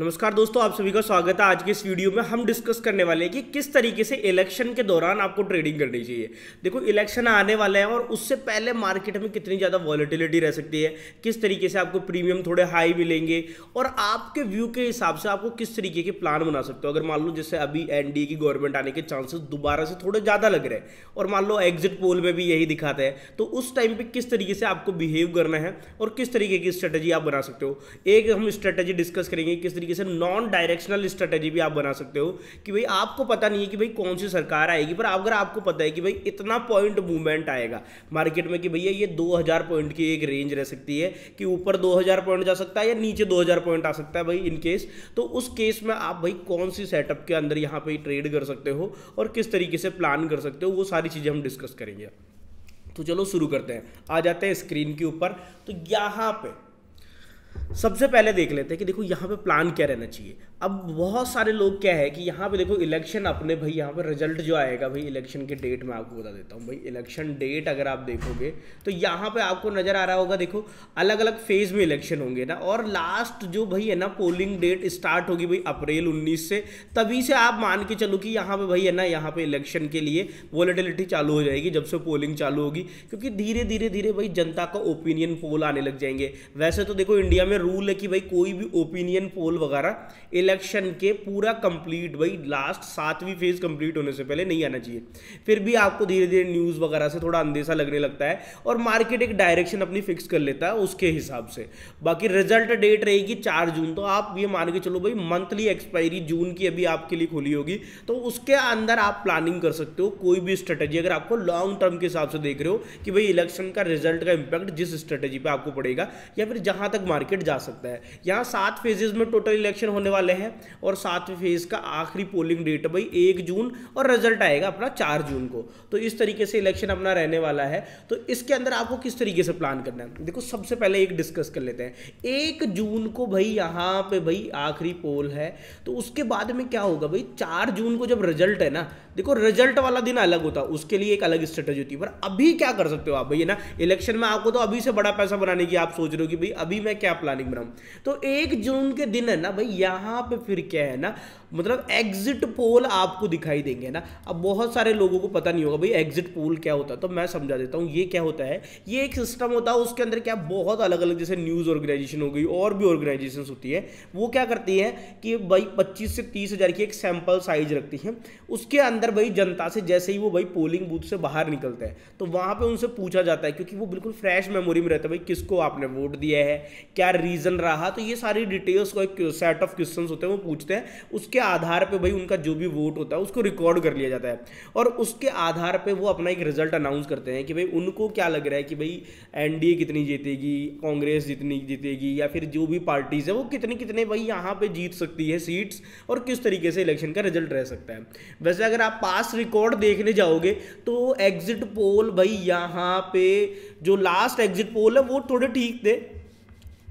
नमस्कार दोस्तों आप सभी का स्वागत है आज के इस वीडियो में हम डिस्कस करने वाले हैं कि किस तरीके से इलेक्शन के दौरान आपको ट्रेडिंग करनी चाहिए देखो इलेक्शन आने वाले हैं और उससे पहले मार्केट में कितनी ज़्यादा वॉलीटिलिटी रह सकती है किस तरीके से आपको प्रीमियम थोड़े हाई मिलेंगे और आपके व्यू के हिसाब से आपको किस तरीके के प्लान बना सकते हो अगर मान लो जैसे अभी एन की गवर्नमेंट आने के चांसेस दोबारा से थोड़े ज़्यादा लग रहे हैं और मान लो एग्जिट पोल में भी यही दिखाते हैं तो उस टाइम पर किस तरीके से आपको बिहेव करना है और किस तरीके की स्ट्रेटेजी आप बना सकते हो एक हम स्ट्रेटेजी डिस्कस करेंगे किस तरीके से नॉन डायरेक्शनल स्ट्रेटेजी भी आप बना सकते हो कि भाई आपको पता नहीं है कि भाई कौन सी सरकार आएगी पर अगर आपको पता है कि भाई इतना पॉइंट मूवमेंट आएगा मार्केट में कि भैया ये 2000 पॉइंट की एक रेंज रह सकती है कि ऊपर 2000 पॉइंट जा सकता है या नीचे 2000 पॉइंट आ सकता है भाई इन केस तो उस केस में आप भाई कौन सी सेटअप के अंदर यहाँ पर ट्रेड कर सकते हो और किस तरीके से प्लान कर सकते हो वो सारी चीज़ें हम डिस्कस करेंगे तो चलो शुरू करते हैं आ जाते हैं स्क्रीन के ऊपर तो यहाँ पे सबसे पहले देख लेते हैं कि देखो यहाँ पे प्लान क्या रहना चाहिए अब बहुत सारे लोग क्या है कि यहाँ पे देखो इलेक्शन अपने भाई यहाँ पे रिजल्ट जो आएगा भाई इलेक्शन के डेट मैं आपको बता देता हूँ भाई इलेक्शन डेट अगर आप देखोगे तो यहाँ पे आपको नज़र आ रहा होगा देखो अलग अलग फेज़ में इलेक्शन होंगे ना और लास्ट जो भाई है ना पोलिंग डेट स्टार्ट होगी भाई अप्रैल उन्नीस से तभी से आप मान के चलो कि यहाँ पर भाई है ना यहाँ पर इलेक्शन के लिए वॉलेटिलिटी चालू हो जाएगी जब से पोलिंग चालू होगी क्योंकि धीरे धीरे धीरे भाई जनता का ओपिनियन पोल आने लग जाएंगे वैसे तो देखो इंडिया इंडिया में रूल है कि भाई कोई भी ओपिनियन पोल वगैरह इलेक्शन के पूरा कंप्लीट भाई लास्ट सातवीं फेज कंप्लीट होने से पहले नहीं आना चाहिए फिर भी आपको धीरे धीरे न्यूज़ वगैरह से थोड़ा अंदेशा लगने लगता है और मार्केट एक डायरेक्शन अपनी फिक्स कर लेता है उसके हिसाब से बाकी रिजल्ट डेट रहेगी चार जून तो आप ये मान के चलो भाई मंथली एक्सपायरी जून की अभी आपके लिए खुली होगी तो उसके अंदर आप प्लानिंग कर सकते हो कोई भी स्ट्रेटेजी अगर आपको लॉन्ग टर्म के हिसाब से देख रहे हो कि भाई इलेक्शन का रिजल्ट का इंपैक्ट जिस स्ट्रेटेजी पर आपको पड़ेगा या फिर जहां तक मार्केट मार्केट जा सकता है यहाँ सात फेजेज में टोटल इलेक्शन होने वाले हैं और सातवें फेज का आखिरी पोलिंग डेट भाई एक जून और रिजल्ट आएगा अपना चार जून को तो इस तरीके से इलेक्शन अपना रहने वाला है तो इसके अंदर आपको किस तरीके से प्लान करना है देखो सबसे पहले एक डिस्कस कर लेते हैं एक जून को भाई यहाँ पे भाई आखिरी पोल है तो उसके बाद में क्या होगा भाई चार जून को जब रिजल्ट है ना देखो रिजल्ट वाला दिन अलग होता उसके लिए एक अलग स्ट्रेटेजी होती है पर अभी क्या कर सकते हो आप भाई ना इलेक्शन में आपको तो अभी से बड़ा पैसा बनाने की आप सोच रहे हो कि भाई अभी मैं क्या प्लानिंग बनाऊं तो एक जून के दिन है ना भाई यहाँ पे फिर क्या है ना मतलब एग्जिट पोल आपको दिखाई देंगे ना अब बहुत सारे लोगों को पता नहीं होगा भाई एग्जिट पोल क्या होता है तो मैं समझा देता हूँ ये क्या होता है ये एक सिस्टम होता है उसके अंदर क्या बहुत अलग अलग जैसे न्यूज़ ऑर्गेनाइजेशन हो गई और भी ऑर्गेनाइजेशन होती है वो क्या करती है कि भाई पच्चीस से तीस की एक सैंपल साइज रखती है उसके अंदर भाई जनता से जैसे ही वो भाई पोलिंग बूथ से बाहर निकलता है तो वहाँ पर उनसे पूछा जाता है क्योंकि वो बिल्कुल फ्रेश मेमोरी में रहता है भाई किसको आपने वोट दिया है क्या रीज़न रहा तो ये सारी डिटेल्स को एक सेट ऑफ क्वेश्चंस होते हैं वो पूछते हैं उसके आधार पर भाई उनका जो भी वोट होता है उसको रिकॉर्ड कर लिया जाता है और उसके आधार पर वो अपना एक रिजल्ट अनाउंस करते हैं कि भाई उनको क्या लग रहा है कि भाई एनडीए कितनी जीतेगी कांग्रेस जितनी जीतेगी या फिर जो भी पार्टीज़ है वो कितने कितने भाई यहाँ पर जीत सकती है सीट्स और किस तरीके से इलेक्शन का रिजल्ट रह सकता है वैसे अगर आप पास रिकॉर्ड देखने जाओगे तो एग्जिट पोल भाई यहाँ पे जो लास्ट एग्जिट पोल है वो थोड़े ठीक थे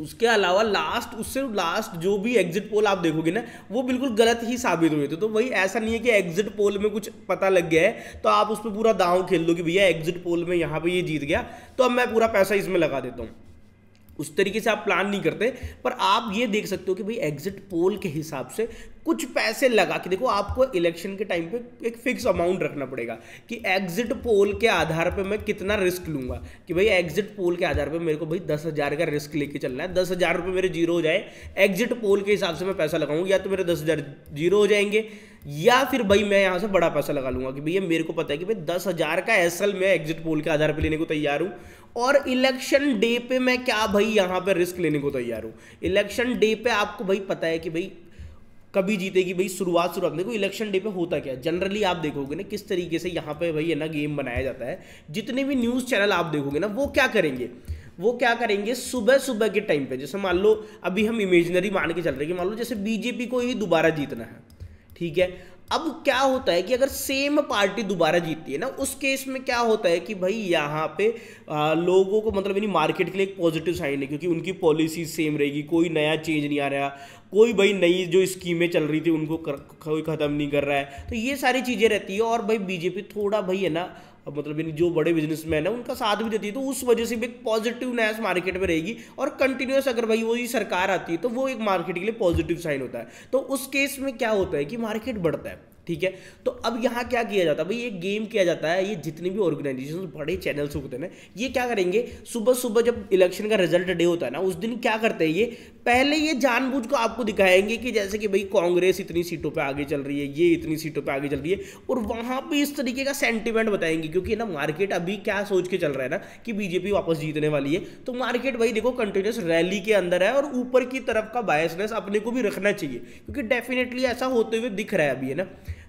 उसके अलावा लास्ट उससे लास्ट जो भी एग्जिट पोल आप देखोगे ना वो बिल्कुल गलत ही साबित हुए थे तो वही ऐसा नहीं है कि एग्जिट पोल में कुछ पता लग गया है तो आप उस पर पूरा दाव खेल दो कि भैया एग्जिट पोल में यहाँ पे ये जीत गया तो अब मैं पूरा पैसा इसमें लगा देता हूँ उस तरीके से आप प्लान नहीं करते पर आप ये देख सकते हो कि भाई एग्जिट पोल के हिसाब से कुछ पैसे लगा के देखो आपको इलेक्शन के टाइम पे एक फिक्स अमाउंट रखना पड़ेगा कि एग्जिट पोल के आधार पे मैं कितना रिस्क लूंगा कि भाई एग्जिट पोल के आधार पे मेरे को भाई दस हज़ार का रिस्क लेके चलना है दस हज़ार रुपये मेरे जीरो हो जाए एग्जिट पोल के हिसाब से मैं पैसा लगाऊंगा या तो मेरे दस हज़ार जीरो हो जाएंगे या फिर भाई मैं यहाँ से बड़ा पैसा लगा लूंगा कि भैया मेरे को पता है कि भाई दस हज़ार का एसल मैं एग्जिट पोल के आधार पर लेने को तैयार हूँ और इलेक्शन डे पे मैं क्या भाई यहाँ पे रिस्क लेने को तैयार हूँ इलेक्शन डे पे आपको भाई पता है कि भाई कभी जीतेगी भाई शुरुआत शुरुआत देखो इलेक्शन डे पे होता क्या है जनरली आप देखोगे ना किस तरीके से यहाँ पे भाई है ना गेम बनाया जाता है जितने भी न्यूज़ चैनल आप देखोगे ना वो क्या करेंगे वो क्या करेंगे सुबह सुबह के टाइम पे जैसे मान लो अभी हम इमेजनरी मान के चल रहे हैं कि मान लो जैसे बीजेपी को ही दोबारा जीतना है ठीक है अब क्या होता है कि अगर सेम पार्टी दोबारा जीतती है ना उस केस में क्या होता है कि भाई यहाँ पे आ, लोगों को मतलब यानी मार्केट के लिए एक पॉजिटिव साइन है क्योंकि उनकी पॉलिसी सेम रहेगी कोई नया चेंज नहीं आ रहा कोई भाई नई जो स्कीमें चल रही थी उनको कर, कोई ख़त्म नहीं कर रहा है तो ये सारी चीज़ें रहती है और भाई बीजेपी थोड़ा भाई है ना अब मतलब इन जो बड़े बिजनेसमैन है उनका साथ भी देती है तो उस वजह से भी एक पॉजिटिवनेस मार्केट में रहेगी और कंटिन्यूस अगर भाई वही सरकार आती है तो वो एक मार्केट के लिए पॉजिटिव साइन होता है तो उस केस में क्या होता है कि मार्केट बढ़ता है ठीक है तो अब यहाँ क्या किया जाता है भाई ये गेम किया जाता है ये जितने भी ऑर्गेनाइजेशन बड़े चैनल्स होते हैं ना ये क्या करेंगे सुबह सुबह जब इलेक्शन का रिजल्ट डे होता है ना उस दिन क्या करते हैं ये पहले ये जानबूझ को आपको दिखाएंगे कि जैसे कि भाई कांग्रेस इतनी सीटों पर आगे चल रही है ये इतनी सीटों पर आगे चल रही है और वहाँ पर इस तरीके का सेंटिमेंट बताएंगे क्योंकि ना मार्केट अभी क्या सोच के चल रहा है ना कि बीजेपी वापस जीतने वाली है तो मार्केट भाई देखो कंटिन्यूस रैली के अंदर है और ऊपर की तरफ का बायसनेस अपने को भी रखना चाहिए क्योंकि डेफिनेटली ऐसा होते हुए दिख रहा है अभी है ना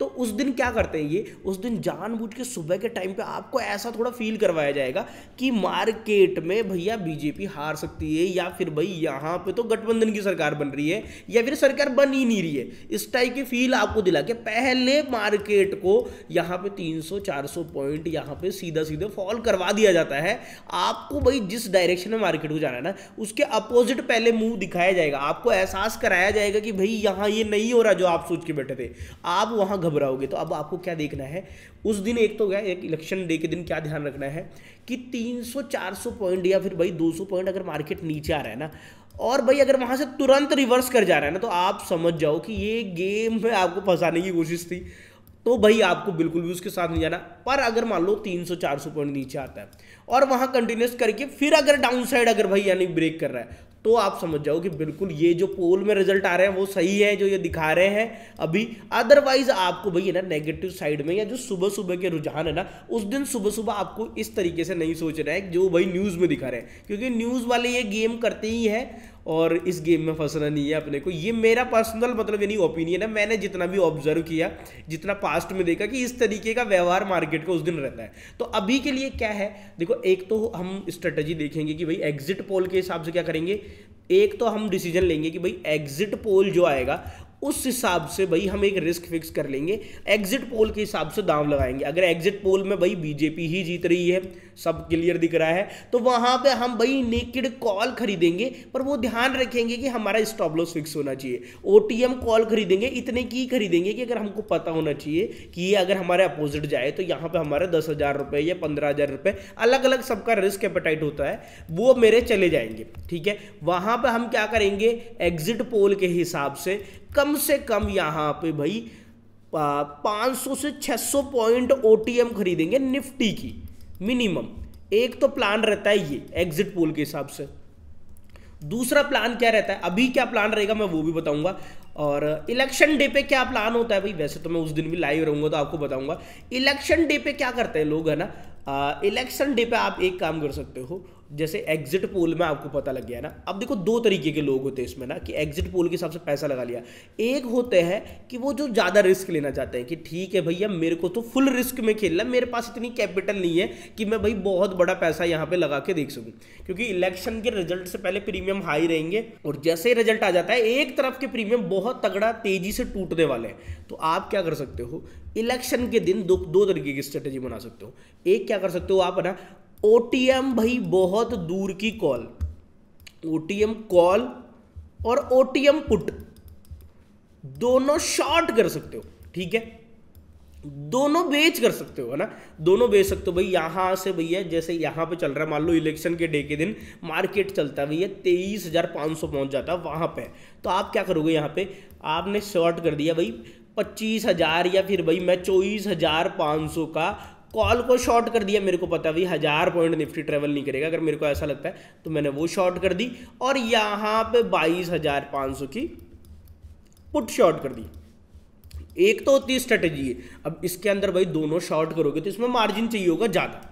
तो उस दिन क्या करते हैं ये उस दिन जानबूझ के सुबह के टाइम पे आपको ऐसा थोड़ा फील करवाया जाएगा कि मार्केट में भैया बीजेपी हार सकती है या फिर भाई यहाँ पे तो गठबंधन की सरकार बन रही है या फिर सरकार बन ही नहीं रही है इस टाइप की फील आपको दिला के पहले मार्केट को यहाँ पे 300 400 पॉइंट यहाँ पे सीधा सीधा फॉल करवा दिया जाता है आपको भाई जिस डायरेक्शन में मार्केट को जाना है ना उसके अपोजिट पहले मूव दिखाया जाएगा आपको एहसास कराया जाएगा कि भाई यहाँ ये नहीं हो रहा जो आप सोच के बैठे थे आप वहाँ घबराओगे तो अब आपको क्या देखना है उस दिन एक तो गया एक इलेक्शन डे के दिन क्या ध्यान रखना है कि 300-400 पॉइंट या फिर भाई 200 पॉइंट अगर मार्केट नीचे आ रहा है ना और भाई अगर वहां से तुरंत रिवर्स कर जा रहा है ना तो आप समझ जाओ कि ये गेम में आपको फंसाने की कोशिश थी तो भाई आपको बिल्कुल भी उसके साथ नहीं जाना पर अगर मान लो 300-400 पॉइंट नीचे आता है और वहां कंटिन्यूस करके फिर अगर डाउन साइड अगर भाई यानी ब्रेक कर रहा है तो आप समझ जाओ कि बिल्कुल ये जो पोल में रिजल्ट आ रहे हैं वो सही है जो ये दिखा रहे हैं अभी अदरवाइज आपको भाई है ना नेगेटिव साइड में या जो सुबह सुबह के रुझान है ना उस दिन सुबह सुबह आपको इस तरीके से नहीं सोचना है जो भाई न्यूज़ में दिखा रहे हैं क्योंकि न्यूज़ वाले ये गेम करते ही है और इस गेम में फंसना नहीं है अपने को ये मेरा पर्सनल मतलब यानी ओपिनियन है मैंने जितना भी ऑब्जर्व किया जितना पास्ट में देखा कि इस तरीके का व्यवहार मार्केट का उस दिन रहता है तो अभी के लिए क्या है देखो एक तो हम स्ट्रेटजी देखेंगे कि भाई एग्जिट पोल के हिसाब से क्या करेंगे एक तो हम डिसीजन लेंगे कि भाई एग्जिट पोल जो आएगा उस हिसाब से भाई हम एक रिस्क फिक्स कर लेंगे एग्जिट पोल के हिसाब से दाम लगाएंगे अगर एग्जिट पोल में भाई बीजेपी ही जीत रही है सब क्लियर दिख रहा है तो वहां पे हम भाई नेकेड कॉल खरीदेंगे पर वो ध्यान रखेंगे कि हमारा स्टॉप लॉस फिक्स होना चाहिए ओटीएम कॉल खरीदेंगे इतने की खरीदेंगे कि अगर हमको पता होना चाहिए कि ये अगर हमारे अपोजिट जाए तो यहाँ पर हमारे दस हज़ार रुपये या पंद्रह हज़ार रुपये अलग अलग सबका रिस्क एपेटाइट होता है वो मेरे चले जाएंगे ठीक है वहाँ पर हम क्या करेंगे एग्जिट पोल के हिसाब से कम से कम यहां पे भाई 500 सौ से 600 पॉइंट ओ खरीदेंगे निफ्टी की मिनिमम एक तो प्लान रहता है ये एग्जिट पोल के हिसाब से दूसरा प्लान क्या रहता है अभी क्या प्लान रहेगा मैं वो भी बताऊंगा और इलेक्शन डे पे क्या प्लान होता है भाई वैसे तो मैं उस दिन भी लाइव रहूंगा तो आपको बताऊंगा इलेक्शन डे पे क्या करते हैं लोग है ना इलेक्शन डे पे आप एक काम कर सकते हो जैसे एग्जिट पोल में आपको पता लग गया ना अब देखो दो तरीके के लोग होते हैं इसमें ना कि एग्जिट पोल के हिसाब से पैसा लगा लिया एक होते हैं कि वो जो ज़्यादा रिस्क लेना चाहते हैं कि ठीक है भैया मेरे को तो फुल रिस्क में खेलना मेरे पास इतनी कैपिटल नहीं है कि मैं भाई बहुत बड़ा पैसा यहाँ पे लगा के देख सकूं क्योंकि इलेक्शन के रिजल्ट से पहले प्रीमियम हाई रहेंगे और जैसे ही रिजल्ट आ जाता है एक तरफ के प्रीमियम बहुत तगड़ा तेजी से टूटने वाले हैं तो आप क्या कर सकते हो इलेक्शन के दिन दो दो तरीके की स्ट्रेटेजी बना सकते हो एक क्या कर सकते हो आप ना ओ भाई बहुत दूर की कॉल ओ कॉल और ओ पुट दोनों शॉर्ट कर सकते हो ठीक है दोनों बेच कर सकते हो है ना दोनों बेच सकते हो भाई यहां से भैया जैसे यहां पे चल रहा है मान लो इलेक्शन के डे के दिन मार्केट चलता है भैया तेईस हज़ार पांच सौ पहुंच जाता है वहां पे तो आप क्या करोगे यहां पे आपने शॉर्ट कर दिया भाई पच्चीस हज़ार या फिर भाई मैं चौबीस हज़ार पांच सौ का कॉल को शॉर्ट कर दिया मेरे को पता भी हज़ार पॉइंट निफ्टी ट्रेवल नहीं करेगा अगर मेरे को ऐसा लगता है तो मैंने वो शॉर्ट कर दी और यहां पे बाईस हज़ार पाँच सौ की पुट शॉर्ट कर दी एक तो होती स्ट्रेटेजी है अब इसके अंदर भाई दोनों शॉर्ट करोगे तो इसमें मार्जिन चाहिए होगा ज़्यादा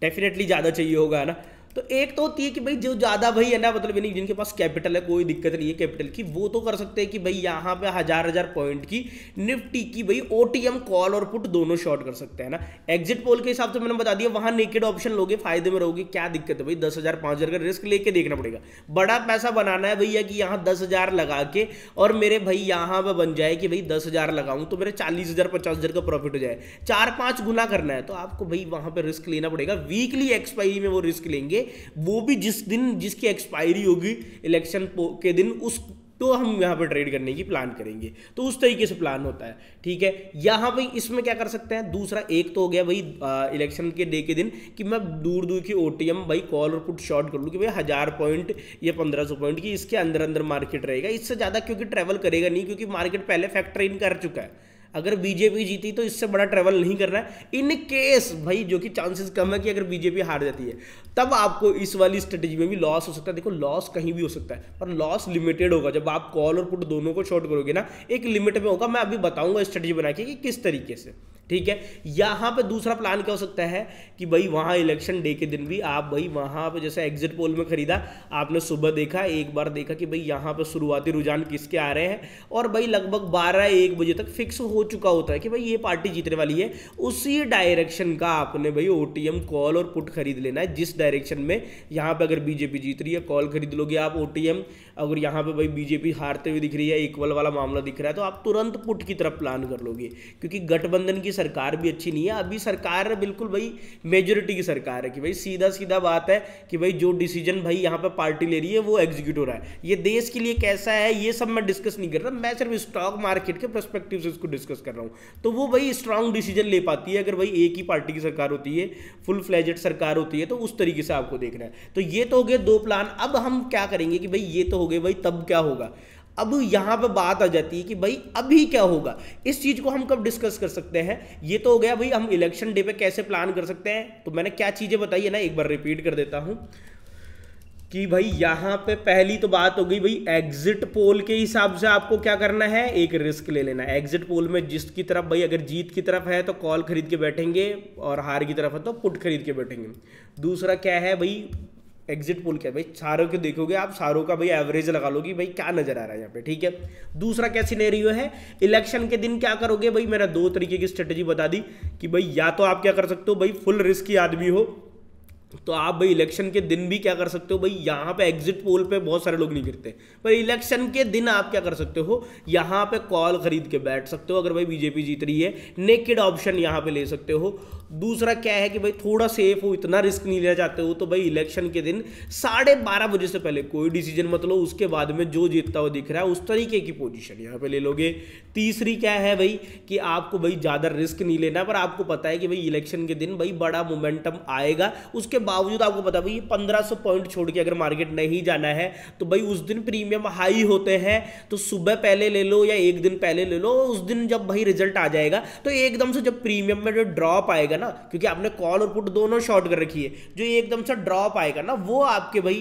डेफिनेटली ज़्यादा चाहिए होगा है ना तो एक तो होती है कि भाई जो ज़्यादा भाई है ना मतलब यानी जिनके पास कैपिटल है कोई दिक्कत नहीं है कैपिटल की वो तो कर सकते हैं कि भाई यहाँ पे हज़ार हज़ार पॉइंट की निफ्टी की भाई ओ कॉल और पुट दोनों शॉर्ट कर सकते हैं ना एग्जिट पोल के हिसाब से मैंने बता दिया वहाँ नेकेड ऑप्शन लोगे फायदे में रहोगे क्या दिक्कत है भाई दस हज़ार पांच हज़ार का रिस्क लेके देखना पड़ेगा बड़ा पैसा बनाना है भैया कि यहाँ दस हज़ार लगा के और मेरे भाई यहाँ पर बन जाए कि भाई दस हज़ार लगाऊं तो मेरे चालीस हज़ार पचास हज़ार का प्रॉफिट हो जाए चार पाँच गुना करना है तो आपको भाई वहाँ पर रिस्क लेना पड़ेगा वीकली एक्सपायरी में वो रिस्क लेंगे वो भी जिस दिन जिसकी एक्सपायरी होगी इलेक्शन के दिन उस तो हम यहाँ पर ट्रेड करने की प्लान करेंगे तो उस तरीके से प्लान होता है ठीक है यहाँ पे इसमें क्या कर सकते हैं दूसरा एक तो हो गया भाई इलेक्शन के डे के दिन कि मैं दूर दूर की ओ भाई कॉल और पुट शॉर्ट कर लूँ कि भाई हज़ार पॉइंट या पंद्रह सौ पॉइंट की इसके अंदर अंदर मार्केट रहेगा इससे ज़्यादा क्योंकि ट्रैवल करेगा नहीं क्योंकि मार्केट पहले फैक्टर इन कर चुका है अगर बीजेपी जीती तो इससे बड़ा ट्रैवल नहीं कर रहा है इन केस भाई जो कि चांसेस कम है कि अगर बीजेपी हार जाती है तब आपको इस वाली स्ट्रेटेजी में भी लॉस हो सकता है देखो लॉस कहीं भी हो सकता है पर लॉस लिमिटेड होगा जब आप कॉल और पुट दोनों को शॉर्ट करोगे ना एक लिमिट में होगा मैं अभी बताऊंगा स्ट्रेटेजी बना के कि किस तरीके से ठीक है यहाँ पे दूसरा प्लान क्या हो सकता है कि भाई वहाँ इलेक्शन डे के दिन भी आप भाई वहाँ पे जैसे एग्जिट पोल में खरीदा आपने सुबह देखा एक बार देखा कि भाई यहाँ पे शुरुआती रुझान किसके आ रहे हैं और भाई लगभग 12 एक बजे तक फिक्स हो चुका होता है कि भाई ये पार्टी जीतने वाली है उसी डायरेक्शन का आपने भाई ओ कॉल और पुट खरीद लेना है जिस डायरेक्शन में यहाँ पे अगर बीजेपी जीत रही है कॉल खरीद लोगे आप ओटीएम अगर यहाँ पे भाई बीजेपी हारते हुए दिख रही है इक्वल वाला मामला दिख रहा है तो आप तुरंत पुट की तरफ प्लान कर लोगे क्योंकि गठबंधन की सरकार भी अच्छी नहीं है अभी सरकार बिल्कुल भाई मेजोरिटी की सरकार है कि भाई सीधा सीधा बात है कि भाई जो डिसीजन भाई यहाँ पर पार्टी ले रही है वो एग्जीक्यूट हो रहा है ये देश के लिए कैसा है ये सब मैं डिस्कस नहीं कर रहा मैं सिर्फ स्टॉक मार्केट के परस्पेक्टिव से इसको डिस्कस कर रहा हूँ तो वो भाई स्ट्रांग डिसीजन ले पाती है अगर भाई एक ही पार्टी की सरकार होती है फुल फ्लैजेड सरकार होती है तो उस तरीके तरीके से आपको देखना है तो ये तो हो गया दो प्लान अब हम क्या करेंगे कि भाई ये तो हो गए भाई तब क्या होगा अब यहाँ पे बात आ जाती है कि भाई अभी क्या होगा इस चीज़ को हम कब डिस्कस कर सकते हैं ये तो हो गया भाई हम इलेक्शन डे पे कैसे प्लान कर सकते हैं तो मैंने क्या चीज़ें बताई है ना एक बार रिपीट कर देता हूँ कि भाई यहां पे पहली तो बात हो गई भाई एग्जिट पोल के हिसाब से आपको क्या करना है एक रिस्क ले लेना एग्जिट पोल में जिसकी तरफ भाई अगर जीत की तरफ है तो कॉल खरीद के बैठेंगे और हार की तरफ है तो पुट खरीद के बैठेंगे दूसरा क्या है भाई एग्जिट पोल क्या है भाई सारों के देखोगे आप सारों का भाई एवरेज लगा लोगे भाई क्या नजर आ रहा है यहाँ पे ठीक है दूसरा क्या सिनेरियो है इलेक्शन के दिन क्या करोगे भाई मेरा दो तरीके की स्ट्रेटेजी बता दी कि भाई या तो आप क्या कर सकते हो भाई फुल रिस्की आदमी हो तो आप भाई इलेक्शन के दिन भी क्या कर सकते हो भाई यहाँ पे एग्जिट पोल पे बहुत सारे लोग नहीं गिरते पर इलेक्शन के दिन आप क्या कर सकते हो यहाँ पे कॉल खरीद के बैठ सकते हो अगर भाई बीजेपी जीत रही है नेकेड ऑप्शन यहाँ पे ले सकते हो दूसरा क्या है कि भाई थोड़ा सेफ हो इतना रिस्क नहीं लेना चाहते हो तो भाई इलेक्शन के दिन साढ़े बारह बजे से पहले कोई डिसीजन मत लो उसके बाद में जो जीतता हुआ दिख रहा है उस तरीके की पोजीशन यहाँ पे ले लोगे तीसरी क्या है भाई कि आपको भाई ज़्यादा रिस्क नहीं लेना पर आपको पता है कि भाई इलेक्शन के दिन भाई बड़ा मोमेंटम आएगा उसके बावजूद आपको पता भाई पंद्रह सौ पॉइंट छोड़ के अगर मार्केट नहीं जाना है तो भाई उस दिन प्रीमियम हाई होते हैं तो सुबह पहले ले लो या एक दिन पहले ले लो उस दिन जब भाई रिजल्ट आ जाएगा तो एकदम से जब प्रीमियम में जो ड्रॉप आएगा ना क्योंकि आपने कॉल और पुट दोनों शॉर्ट कर रखी है जो एकदम से ड्रॉप आएगा ना वो आपके भाई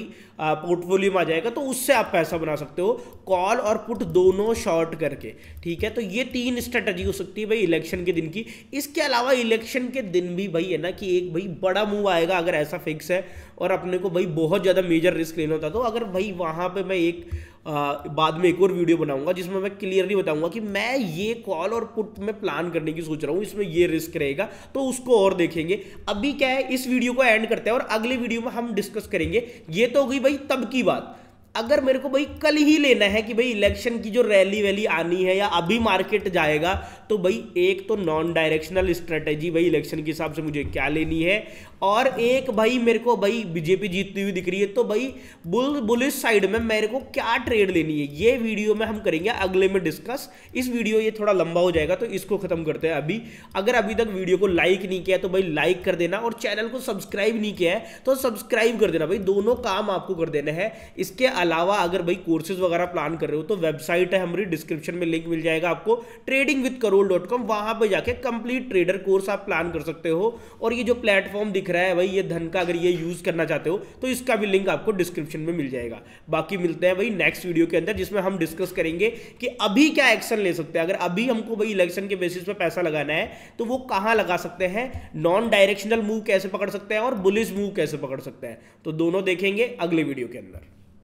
पोर्टफोलियो में आ जाएगा तो उससे आप पैसा बना सकते हो कॉल और पुट दोनों शॉर्ट करके ठीक है तो ये तीन स्ट्रेटजी हो सकती है भाई इलेक्शन के दिन की इसके अलावा इलेक्शन के दिन भी भाई है ना कि एक भाई बड़ा मूव आएगा अगर ऐसा फिक्स है और अपने को भाई बहुत ज़्यादा मेजर रिस्क लेना होता तो अगर भाई वहाँ पर मैं एक बाद में एक और वीडियो बनाऊंगा जिसमें मैं क्लियरली बताऊंगा कि मैं ये कॉल और पुट में प्लान करने की सोच रहा हूँ इसमें ये रिस्क रहेगा तो उसको और देखेंगे अभी क्या है इस वीडियो को एंड करते हैं और अगले वीडियो में हम डिस्कस करेंगे ये तो हो गई भाई तब की बात अगर मेरे को भाई कल ही लेना है कि भाई इलेक्शन की जो रैली वैली आनी है या अभी मार्केट जाएगा तो भाई एक तो नॉन डायरेक्शनल स्ट्रेटेजी भाई इलेक्शन के हिसाब से मुझे क्या लेनी है और एक भाई मेरे को भाई बीजेपी जीतती हुई दिख रही है तो भाई बुल बुलिस साइड में मेरे को क्या ट्रेड लेनी है ये वीडियो में हम करेंगे अगले में डिस्कस इस वीडियो ये थोड़ा लंबा हो जाएगा तो इसको खत्म करते हैं अभी अगर अभी तक वीडियो को लाइक नहीं किया तो भाई लाइक कर देना और चैनल को सब्सक्राइब नहीं किया है तो सब्सक्राइब कर देना भाई दोनों काम आपको कर देना है इसके अलावा अगर भाई कोर्सेज वगैरह प्लान कर रहे हो तो वेबसाइट है हमारी डिस्क्रिप्शन में लिंक मिल जाएगा आपको trading with Karol dot com वहां पर जाके कंप्लीट ट्रेडर कोर्स आप प्लान कर सकते हो और ये जो प्लेटफॉर्म दिख रहा है भाई ये धन का अगर ये यूज करना चाहते हो तो इसका भी लिंक आपको डिस्क्रिप्शन में मिल जाएगा बाकी मिलते हैं भाई नेक्स्ट वीडियो के अंदर जिसमें हम डिस्कस करेंगे कि अभी क्या एक्शन ले सकते हैं अगर अभी हमको भाई इलेक्शन के बेसिस पर पैसा लगाना है तो वो कहाँ लगा सकते हैं नॉन डायरेक्शनल मूव कैसे पकड़ सकते हैं और बुलिस मूव कैसे पकड़ सकते हैं तो दोनों देखेंगे अगले वीडियो के अंदर